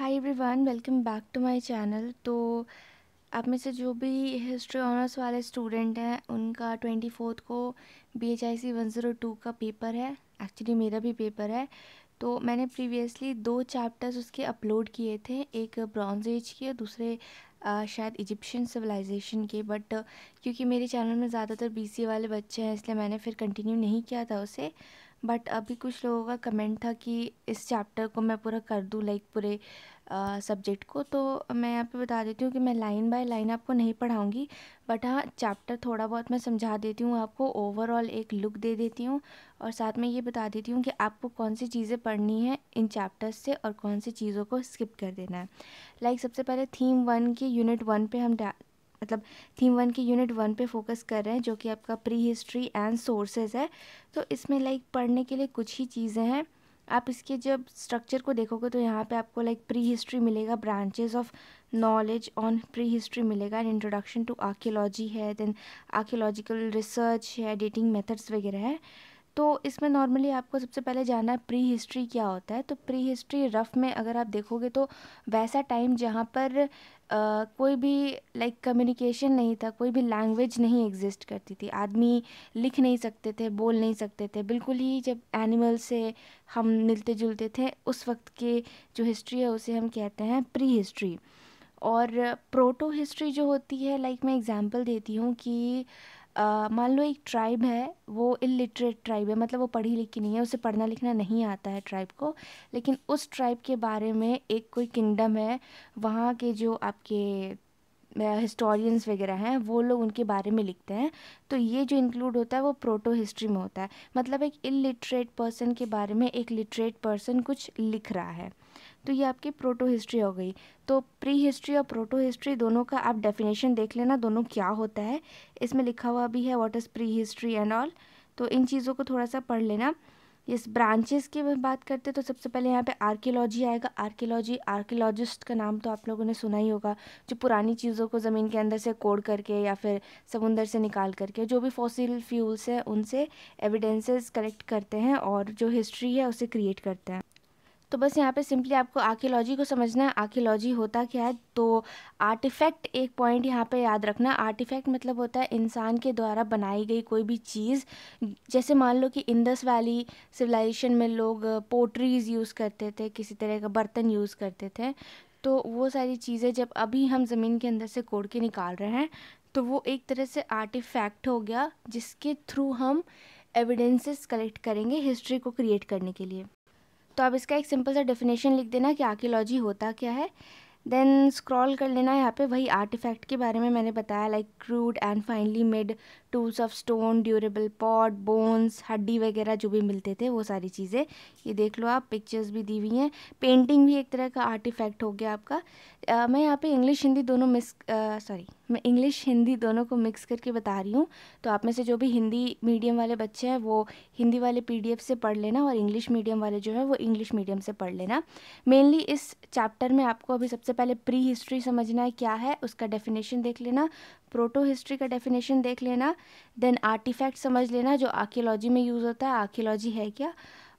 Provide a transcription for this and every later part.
hi everyone welcome back to my channel तो आप में से जो भी हिस्ट्री ऑनर्स वाले स्टूडेंट हैं उनका ट्वेंटी फोर्थ को B H I C one zero two का पेपर है एक्चुअली मेरा भी पेपर है तो मैंने प्रीवियसली दो चैप्टर्स उसके अपलोड किए थे एक ब्रॉन्ज एज के और दूसरे आ, शायद इजिप्शियन सिविलाइजेशन के बट क्योंकि मेरे चैनल में ज़्यादातर बी सी वाले बच्चे हैं इसलिए मैंने फिर कंटिन्यू नहीं किया था उसे बट अभी कुछ लोगों का कमेंट था कि इस चैप्टर को मैं पूरा कर दूँ लाइक पूरे सब्जेक्ट को तो मैं यहाँ पे बता देती हूँ कि मैं लाइन बाय लाइन आपको नहीं पढ़ाऊँगी बट हाँ चैप्टर थोड़ा बहुत मैं समझा देती हूँ आपको ओवरऑल एक लुक दे देती हूँ और साथ में ये बता देती हूँ कि आपको कौन सी चीज़ें पढ़नी है इन चैप्टर्स से और कौन सी चीज़ों को स्किप कर देना है लाइक like सबसे पहले थीम वन की यूनिट वन पर हम मतलब थीम वन की यूनिट वन पे फोकस कर रहे हैं जो कि आपका प्री हिस्ट्री एंड सोर्सेज है तो इसमें लाइक पढ़ने के लिए कुछ ही चीज़ें हैं आप इसके जब स्ट्रक्चर को देखोगे तो यहाँ पे आपको लाइक प्री हिस्ट्री मिलेगा branches of knowledge on pre history मिलेगा एंड इंट्रोडक्शन टू आर्कियोलॉजी है देन आर्कियोलॉजिकल रिसर्च है डेटिंग मेथड्स वगैरह है तो इसमें नॉर्मली आपको सबसे पहले जानना है प्री हिस्ट्री क्या होता है तो प्री हिस्ट्री रफ़ में अगर आप देखोगे तो वैसा टाइम जहाँ पर Uh, कोई भी लाइक like, कम्युनिकेशन नहीं था कोई भी लैंग्वेज नहीं एग्जिस्ट करती थी आदमी लिख नहीं सकते थे बोल नहीं सकते थे बिल्कुल ही जब एनिमल से हम मिलते जुलते थे उस वक्त के जो हिस्ट्री है उसे हम कहते हैं प्री हिस्ट्री और प्रोटो हिस्ट्री जो होती है लाइक like मैं एग्जांपल देती हूँ कि मान लो एक ट्राइब है वो इलिटरेट ट्राइब है मतलब वो पढ़ी लिखी नहीं है उसे पढ़ना लिखना नहीं आता है ट्राइब को लेकिन उस ट्राइब के बारे में एक कोई किंगडम है वहाँ के जो आपके हिस्टोरियंस वगैरह हैं वो लोग उनके बारे में लिखते हैं तो ये जो इंक्लूड होता है वो प्रोटो हिस्ट्री में होता है मतलब एक इलिटरेट पर्सन के बारे में एक लिटरेट पर्सन कुछ लिख रहा है तो ये आपकी प्रोटो हिस्ट्री हो गई तो प्री हिस्ट्री और प्रोटो हिस्ट्री दोनों का आप डेफिनेशन देख लेना दोनों क्या होता है इसमें लिखा हुआ भी है what is prehistory and all तो इन चीज़ों को थोड़ा सा पढ़ लेना इस ब्रांचेस की बात करते हैं तो सबसे पहले यहाँ पे आर्कियोलॉजी आएगा आर्कियोलॉजी आर्कियोलॉजिस्ट का नाम तो आप लोगों ने सुना ही होगा जो पुरानी चीज़ों को ज़मीन के अंदर से कोड करके या फिर समुंदर से निकाल करके जो भी फॉसिल फ्यूल्स हैं उनसे एविडेंसेस कलेक्ट करते हैं और जो हिस्ट्री है उसे क्रिएट करते हैं तो बस यहाँ पे सिंपली आपको आर्कियोलॉजी को समझना है आर्कियोलॉजी होता क्या है तो आर्टिफैक्ट एक पॉइंट यहाँ पे याद रखना आर्टिफैक्ट मतलब होता है इंसान के द्वारा बनाई गई कोई भी चीज़ जैसे मान लो कि इंदस वैली सिविलाइजेशन में लोग पोट्रीज़ यूज़ करते थे किसी तरह का बर्तन यूज़ करते थे तो वो सारी चीज़ें जब अभी हम ज़मीन के अंदर से कोड़ के निकाल रहे हैं तो वो एक तरह से आर्टिफैक्ट हो गया जिसके थ्रू हम एविडेंसेस कलेक्ट करेंगे हिस्ट्री को क्रिएट करने के लिए तो आप इसका एक सिंपल सा डेफिनेशन लिख देना कि आर्कियोलॉजी होता क्या है देन स्क्रॉल कर लेना यहाँ पे वही आर्टिफैक्ट के बारे में मैंने बताया like crude and finally made tools of stone durable pot bones हड्डी वगैरह जो भी मिलते थे वो सारी चीज़ें ये देख लो आप पिक्चर्स भी दी हुई हैं पेंटिंग भी एक तरह का आर्टिफैक्ट हो गया आपका आ, मैं यहाँ पे इंग्लिश हिंदी दोनों मिस सॉरी मैं इंग्लिश हिंदी दोनों को मिक्स करके बता रही हूँ तो आप में से जो भी हिंदी मीडियम वाले बच्चे हैं वो हिंदी वाले पी से पढ़ लेना और इंग्लिश मीडियम वाले जो है वो इंग्लिश मीडियम से पढ़ लेना मेनली इस चैप्टर में आपको अभी सबसे पहले प्री हिस्ट्री समझना है क्या है उसका डेफिनेशन देख लेना प्रोटो हिस्ट्री का डेफिनेशन देख लेना देन आर्टिफैक्ट समझ लेना जो आर्कियोलॉजी में यूज़ होता है आर्कियोलॉजी है क्या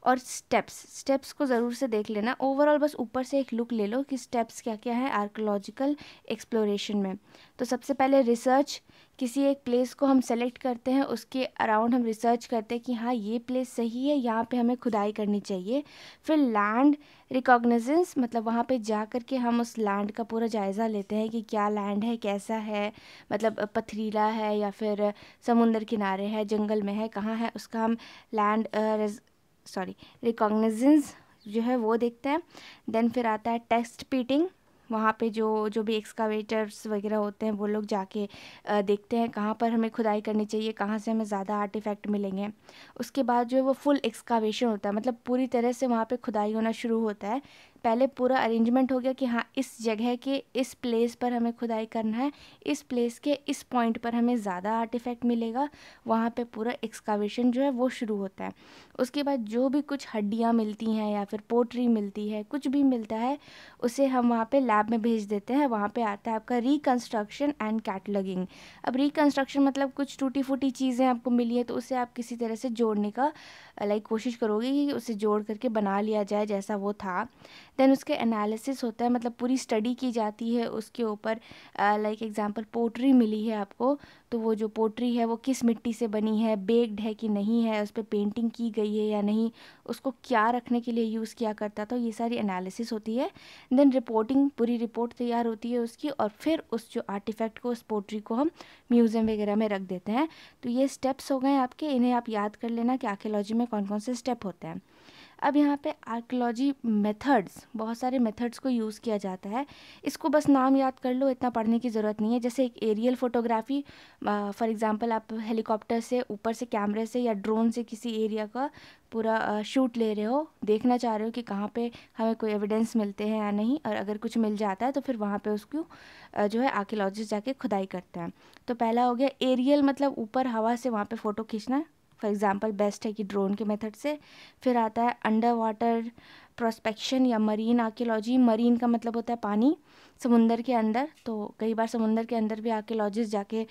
और स्टेप्स स्टेप्स को ज़रूर से देख लेना ओवरऑल बस ऊपर से एक लुक ले लो कि स्टेप्स क्या क्या है आर्कोलॉजिकल एक्सप्लोरेशन में तो सबसे पहले रिसर्च किसी एक प्लेस को हम सेलेक्ट करते हैं उसके अराउंड हम रिसर्च करते हैं कि हाँ ये प्लेस सही है यहाँ पे हमें खुदाई करनी चाहिए फिर लैंड रिकॉग्निजेंस मतलब वहाँ पे जा कर के हम उस लैंड का पूरा जायज़ा लेते हैं कि क्या लैंड है कैसा है मतलब पथरीला है या फिर समुंदर किनारे है जंगल में है कहाँ है उसका हम लैंड सॉरी रिकॉग्निजेंस जो है वो देखते हैं देन फिर आता है टेस्ट पीटिंग वहाँ पे जो जो भी एक्सकावेटर्स वगैरह होते हैं वो लोग जाके देखते हैं कहाँ पर हमें खुदाई करनी चाहिए कहाँ से हमें ज़्यादा आर्टिफैक्ट मिलेंगे उसके बाद जो है वो फुल एक्सकावेशन होता है मतलब पूरी तरह से वहाँ पे खुदाई होना शुरू होता है पहले पूरा अरेंजमेंट हो गया कि हाँ इस जगह के इस प्लेस पर हमें खुदाई करना है इस प्लेस के इस पॉइंट पर हमें ज़्यादा आर्टिफैक्ट मिलेगा वहाँ पे पूरा एक्सकावेशन जो है वो शुरू होता है उसके बाद जो भी कुछ हड्डियाँ मिलती हैं या फिर पोट्री मिलती है कुछ भी मिलता है उसे हम वहाँ पर लैब में भेज देते हैं वहाँ पर आता है आपका रिकन्स्ट्रक्शन एंड कैटलॉगिंग अब रिकन्स्ट्रक्शन मतलब कुछ टूटी फूटी चीज़ें आपको मिली है तो उसे आप किसी तरह से जोड़ने का लाइक कोशिश करोगे कि उसे जोड़ करके बना लिया जाए जैसा वो था देन उसके एनालिसिस होता है मतलब पूरी स्टडी की जाती है उसके ऊपर लाइक एग्ज़ाम्पल पोट्री मिली है आपको तो वो जो पोट्री है वो किस मिट्टी से बनी है बेग्ड है कि नहीं है उस पर पेंटिंग की गई है या नहीं उसको क्या रखने के लिए यूज़ किया करता था ये सारी एनालिसिस होती है देन रिपोर्टिंग पूरी रिपोर्ट तैयार होती है उसकी और फिर उस जो आर्टिफैक्ट को उस पोट्री को हम म्यूज़ियम वगैरह में रख देते हैं तो ये स्टेप्स हो गए आपके इन्हें आप याद कर लेना कि आर्कियोलॉजी में कौन कौन से स्टेप होते हैं अब यहाँ पे आर्कोलॉजी मेथड्स बहुत सारे मेथड्स को यूज़ किया जाता है इसको बस नाम याद कर लो इतना पढ़ने की ज़रूरत नहीं है जैसे एक एरियल फ़ोटोग्राफी फॉर एग्ज़ाम्पल आप हेलीकॉप्टर से ऊपर से कैमरे से या ड्रोन से किसी एरिया का पूरा शूट ले रहे हो देखना चाह रहे हो कि कहाँ पे हमें कोई एविडेंस मिलते हैं या नहीं और अगर कुछ मिल जाता है तो फिर वहाँ पे उसको जो है आर्कियोलॉजिस्ट जाके खुदाई करते हैं तो पहला हो गया एरियल मतलब ऊपर हवा से वहाँ पे फ़ोटो खींचना फॉर एग्ज़ाम्पल बेस्ट है कि ड्रोन के मेथड से फिर आता है अंडर वाटर प्रोस्पेक्शन या मरीन आर्कियोलॉजी मरीन का मतलब होता है पानी समुंदर के अंदर तो कई बार समुंदर के अंदर भी आर्कियोलॉजिस्ट जाके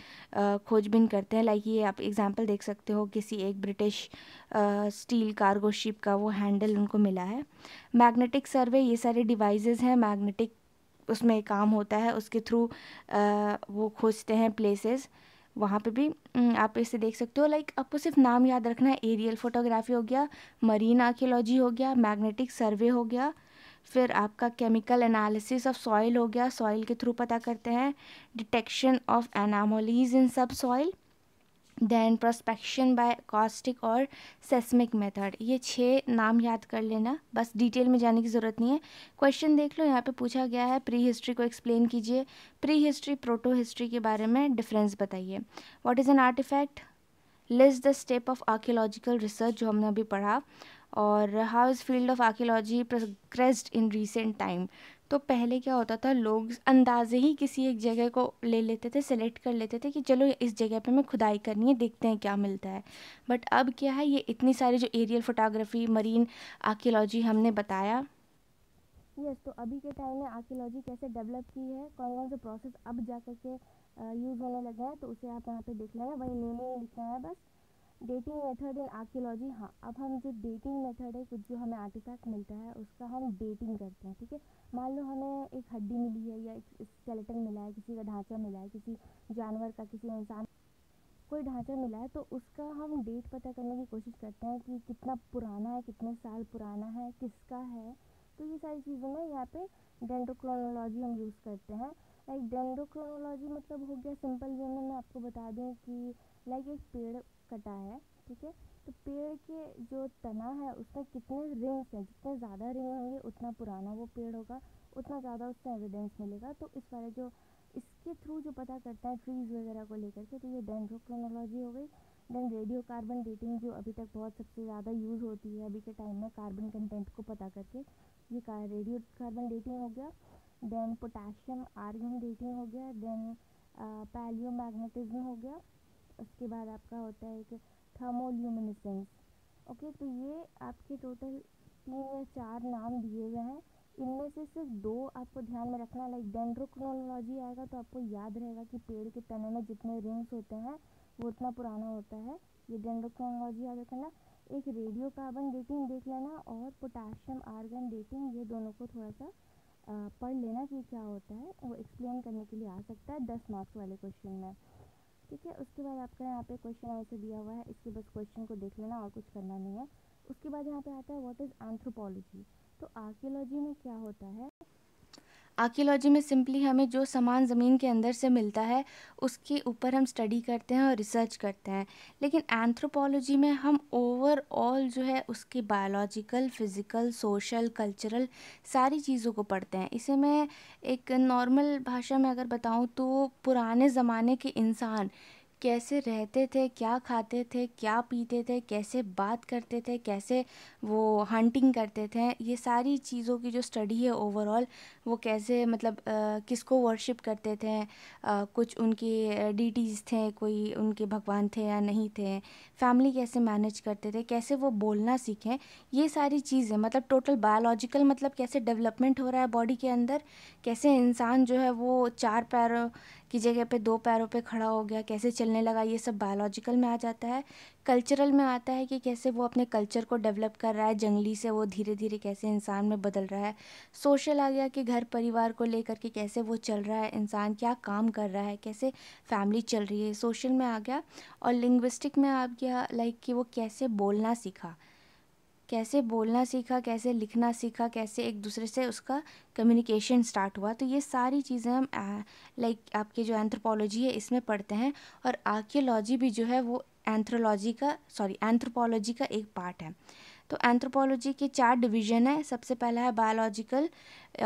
खोजबीन करते हैं लाइक ये आप एग्जांपल देख सकते हो किसी एक ब्रिटिश स्टील कार्गो शिप का वो हैंडल उनको मिला है मैग्नेटिक सर्वे ये सारे डिवाइसेस हैं मैग्नेटिक उसमें काम होता है उसके थ्रू वो खोजते हैं प्लेसेस वहाँ पे भी आप इसे देख सकते हो लाइक आपको सिर्फ नाम याद रखना है एरियल फोटोग्राफी हो गया मरीन आर्कियोलॉजी हो गया मैग्नेटिक सर्वे हो गया फिर आपका केमिकल एनालिसिस ऑफ सॉइल हो गया सॉइल के थ्रू पता करते हैं डिटेक्शन ऑफ एनामोलीज इन सब soil then prospection by acoustic और सेस्मिक मेथड ये छः नाम याद कर लेना बस डिटेल में जाने की ज़रूरत नहीं है क्वेश्चन देख लो यहाँ पे पूछा गया है प्री हिस्ट्री को एक्सप्लेन कीजिए प्री हिस्ट्री प्रोटो हिस्ट्री के बारे में डिफरेंस बताइए what is an artefact list the step of archaeological research जो हमने अभी पढ़ा और how is field of archaeology progressed in recent time तो पहले क्या होता था लोग अंदाजे ही किसी एक जगह को ले लेते थे सेलेक्ट कर लेते थे कि चलो इस जगह पे मैं खुदाई करनी है देखते हैं क्या मिलता है बट अब क्या है ये इतनी सारी जो एरियल फोटोग्राफी मरीन आर्कियोलॉजी हमने बताया यस yes, तो अभी के टाइम में आर्कियोलॉजी कैसे डेवलप की है कौन कौन से प्रोसेस अब जा करके यूज़ होने लगे हैं तो उसे आप यहाँ पे देख लेना वही नेम लिखा है बस डेटिंग मेथड इन आर्कियोलॉजी हाँ अब हम जो डेटिंग मेथड है कुछ जो हमें आर्टिफैक्ट मिलता है उसका हम डेटिंग करते हैं ठीक है मान लो हमें एक हड्डी मिली है या एक स्केलेटन मिला है किसी का ढांचा मिला है किसी जानवर का किसी इंसान कोई ढांचा मिला है तो उसका हम डेट पता करने की कोशिश करते हैं कि कितना पुराना है कितने साल पुराना है किसका है तो ये सारी चीज़ों में यहाँ पे डेंटोक्रोनोलॉजी हम यूज़ करते हैं लाइक ब्लैंडोक्रोनोलॉजी मतलब हो गया सिंपल वे में मैं आपको बता दूँ कि लाइक एक पेड़ कटा है ठीक है तो पेड़ के जो तना है उसमें कितने रिंग्स हैं जितने ज़्यादा रिंग होंगे उतना पुराना वो पेड़ होगा उतना ज़्यादा उससे एविडेंस मिलेगा तो इस बारे जो इसके थ्रू जो पता करता है ट्रीज़ वगैरह को लेकर के तो ये डेंड्रोक्रोनोलॉजी हो गई देन रेडियो कार्बन डेटिंग जो अभी तक बहुत सबसे ज़्यादा यूज़ होती है अभी के टाइम में कार्बन कंटेंट को पता करके ये का रेडियो कार्बन डेटिंग हो गया देन पोटाशियम आर्गन डेटिंग हो गया देन पैलियो मैग्नेटिज्म हो गया उसके बाद आपका होता है कि थर्मोल्यूमिनिसेंस ओके तो ये आपके टोटल तीन या चार नाम दिए हुए हैं इनमें से सिर्फ दो आपको ध्यान में रखना लाइक डेंड्रोक्रोनोलॉजी आएगा तो आपको याद रहेगा कि पेड़ के तने में जितने रिंग्स होते हैं वो उतना पुराना होता है ये डेंड्रोक्रोनोलॉजी याद रखना एक रेडियो कार्बन डेटिंग देख लेना और पोटाशियम आर्गन डेटिंग ये दोनों को थोड़ा सा पढ़ लेना कि क्या होता है वो एक्सप्लेन करने के लिए आ सकता है दस मार्क्स वाले क्वेश्चन में ठीक है उसके बाद आपका यहाँ पे क्वेश्चन आंसर दिया हुआ है इसके बस क्वेश्चन को देख लेना और कुछ करना नहीं है उसके बाद यहाँ पे आता है व्हाट इज़ एंथ्रोपोलॉजी तो आर्कियोलॉजी में क्या होता है आर्कियोलॉजी में सिंपली हमें जो सामान ज़मीन के अंदर से मिलता है उसके ऊपर हम स्टडी करते हैं और रिसर्च करते हैं लेकिन एंथ्रोपोलॉजी में हम ओवरऑल जो है उसके बायोलॉजिकल फिज़िकल सोशल कल्चरल सारी चीज़ों को पढ़ते हैं इसे मैं एक नॉर्मल भाषा में अगर बताऊँ तो पुराने ज़माने के इंसान कैसे रहते थे क्या खाते थे क्या पीते थे कैसे बात करते थे कैसे वो हंटिंग करते थे ये सारी चीज़ों की जो स्टडी है ओवरऑल वो कैसे मतलब किसको वर्शिप करते थे कुछ उनके डीटीज़ थे कोई उनके भगवान थे या नहीं थे फैमिली कैसे मैनेज करते थे कैसे वो बोलना सीखें ये सारी चीज़ें मतलब टोटल बायोलॉजिकल मतलब कैसे डेवलपमेंट हो रहा है बॉडी के अंदर कैसे इंसान जो है वो चार पैरों की जगह पे दो पैरों पे खड़ा हो गया कैसे चलने लगा ये सब बायोलॉजिकल में आ जाता है कल्चरल में आता है कि कैसे वो अपने कल्चर को डेवलप कर रहा है जंगली से वो धीरे धीरे कैसे इंसान में बदल रहा है सोशल आ गया कि घर परिवार को लेकर के कैसे वो चल रहा है इंसान क्या काम कर रहा है कैसे फैमिली चल रही है सोशल में आ गया और लिंग्विस्टिक में आ गया लाइक कि वो कैसे बोलना सीखा कैसे बोलना सीखा कैसे लिखना सीखा कैसे एक दूसरे से उसका कम्युनिकेशन स्टार्ट हुआ तो ये सारी चीज़ें हम लाइक आपके जो एंथ्रोपोलॉजी है इसमें पढ़ते हैं और आर्कियोलॉजी भी जो है वो एंथ्रोलॉजी का सॉरी एंथ्रोपोलॉजी का एक पार्ट है तो एंथ्रोपोलॉजी के चार डिवीज़न है सबसे पहला है बायोलॉजिकल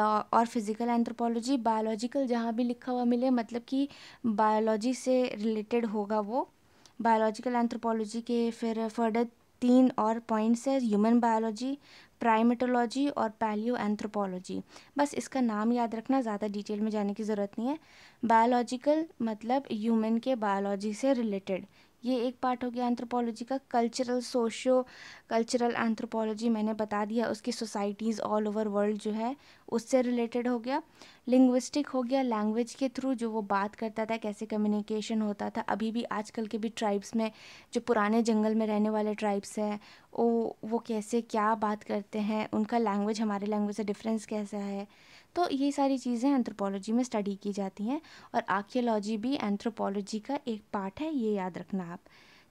और फिज़िकल एंथ्रोपोलॉजी बायोलॉजिकल जहाँ भी लिखा हुआ मिले मतलब कि बायोलॉजी से रिलेटेड होगा वो बायोलॉजिकल एंथ्रोपोलॉजी के फिर फर्दर तीन और पॉइंट्स है ह्यूमन बायोलॉजी प्राइमेटोलॉजी और पैलियो एंथ्रोपोलॉजी बस इसका नाम याद रखना ज़्यादा डिटेल में जाने की ज़रूरत नहीं है बायोलॉजिकल मतलब ह्यूमन के बायोलॉजी से रिलेटेड ये एक पार्ट हो गया एंथ्रोपोलॉजी का कल्चरल सोशो कल्चरल एंथ्रोपोलॉजी मैंने बता दिया उसकी सोसाइटीज़ ऑल ओवर वर्ल्ड जो है उससे रिलेटेड हो गया लिंग्विस्टिक हो गया लैंग्वेज के थ्रू जो वो बात करता था कैसे कम्युनिकेशन होता था अभी भी आजकल के भी ट्राइब्स में जो पुराने जंगल में रहने वाले ट्राइब्स हैं वो वो कैसे क्या बात करते हैं उनका लैंग्वेज हमारे लैंग्वेज से डिफरेंस कैसा है तो ये सारी चीज़ें एंथ्रोपोलॉजी में स्टडी की जाती हैं और आर्कियोलॉजी भी एंथ्रोपोलॉजी का एक पार्ट है ये याद रखना आप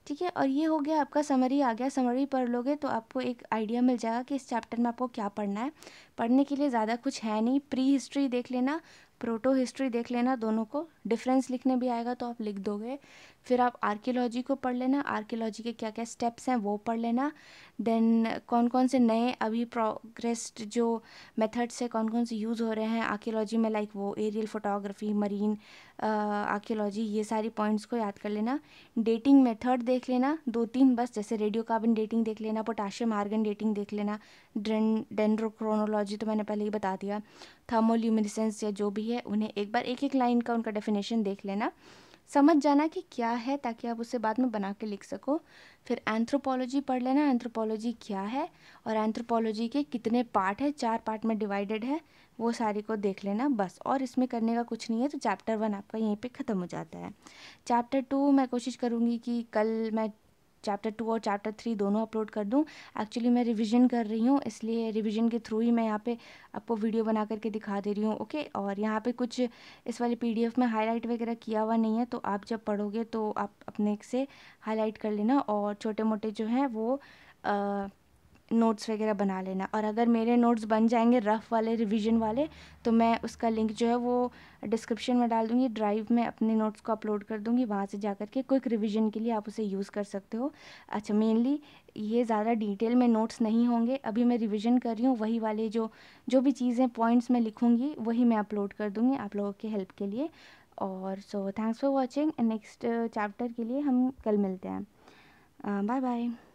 ठीक है और ये हो गया आपका समरी आ गया समरी पढ़ लोगे तो आपको एक आइडिया मिल जाएगा कि इस चैप्टर में आपको क्या पढ़ना है पढ़ने के लिए ज़्यादा कुछ है नहीं प्री हिस्ट्री देख लेना प्रोटो हिस्ट्री देख लेना दोनों को डिफरेंस लिखने भी आएगा तो आप लिख दोगे फिर आप आर्कियोलॉजी को पढ़ लेना आर्कियोलॉजी के क्या क्या स्टेप्स हैं वो पढ़ लेना देन कौन कौन से नए अभी प्रोग्रेस्ड जो मेथड्स है कौन कौन से यूज़ हो रहे हैं आर्कियोलॉजी में लाइक वो एरियल फोटोग्राफी मरीन आर्कियोलॉजी ये सारी पॉइंट्स को याद कर लेना डेटिंग मेथड देख लेना दो तीन बस जैसे रेडियो कार्बन डेटिंग देख लेना पोटाशियम आर्गन डेटिंग देख लेना डेंड्रोक्रोनोलॉजी टेक्नोलॉजी तो मैंने पहले ही बता दिया थर्मोल्यूमिनिसेंस या जो भी है उन्हें एक बार एक एक लाइन का उनका डेफिनेशन देख लेना समझ जाना कि क्या है ताकि आप उसे बाद में बना के लिख सको फिर एंथ्रोपोलॉजी पढ़ लेना एंथ्रोपोलॉजी क्या है और एंथ्रोपोलॉजी के कितने पार्ट है चार पार्ट में डिवाइडेड है वो सारी को देख लेना बस और इसमें करने का कुछ नहीं है तो चैप्टर वन आपका यहीं पे ख़त्म हो जाता है चैप्टर टू मैं कोशिश करूँगी कि कल मैं चैप्टर टू और चैप्टर थ्री दोनों अपलोड कर दूँ एक्चुअली मैं रिविज़न कर रही हूँ इसलिए रिविज़न के थ्रू ही मैं यहाँ पर आपको वीडियो बना करके दिखा दे रही हूँ ओके और यहाँ पर कुछ इस वाले पी में हाईलाइट वगैरह किया हुआ नहीं है तो आप जब पढ़ोगे तो आप अपने से हाईलाइट कर लेना और छोटे मोटे जो हैं वो आ, नोट्स वगैरह बना लेना और अगर मेरे नोट्स बन जाएंगे रफ़ वाले रिवीजन वाले तो मैं उसका लिंक जो है वो डिस्क्रिप्शन में डाल दूँगी ड्राइव में अपने नोट्स को अपलोड कर दूँगी वहाँ से जा के क्विक रिवीजन के लिए आप उसे यूज़ कर सकते हो अच्छा मेनली ये ज़्यादा डिटेल में नोट्स नहीं होंगे अभी मैं रिविज़न कर रही हूँ वही वाले जो जो भी चीज़ें पॉइंट्स मैं लिखूँगी वही मैं अपलोड कर दूँगी आप लोगों के हेल्प के लिए और so thanks for watching next chapter के लिए हम कल मिलते हैं बाय uh, बाय